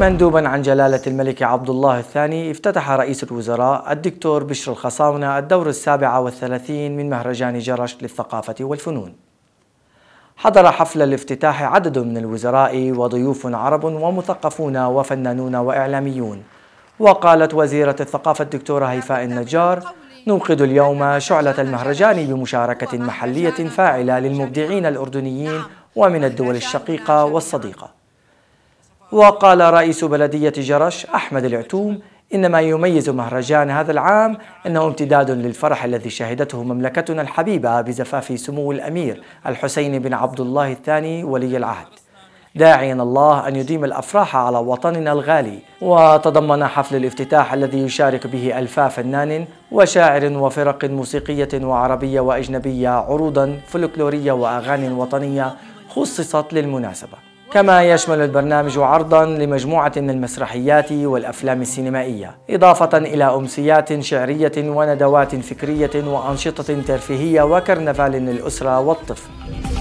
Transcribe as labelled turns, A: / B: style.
A: مندوبا عن جلالة الملك عبد الله الثاني افتتح رئيس الوزراء الدكتور بشر الخصاونة الدور السابع والثلاثين من مهرجان جرش للثقافة والفنون حضر حفل الافتتاح عدد من الوزراء وضيوف عرب ومثقفون وفنانون وإعلاميون وقالت وزيرة الثقافة الدكتورة هيفاء النجار ننقد اليوم شعلة المهرجان بمشاركة محلية فاعلة للمبدعين الأردنيين ومن الدول الشقيقة والصديقة وقال رئيس بلدية جرش أحمد العتوم إن ما يميز مهرجان هذا العام أنه امتداد للفرح الذي شهدته مملكتنا الحبيبة بزفاف سمو الأمير الحسين بن عبد الله الثاني ولي العهد داعيا الله أن يديم الأفراح على وطننا الغالي وتضمن حفل الافتتاح الذي يشارك به ألفا فنان وشاعر وفرق موسيقية وعربية وأجنبية عروضا فلكلورية وأغاني وطنية خصصت للمناسبة كما يشمل البرنامج عرضا لمجموعة من المسرحيات والأفلام السينمائية إضافة إلى أمسيات شعرية وندوات فكرية وأنشطة ترفيهية وكرنفال للأسرة والطفل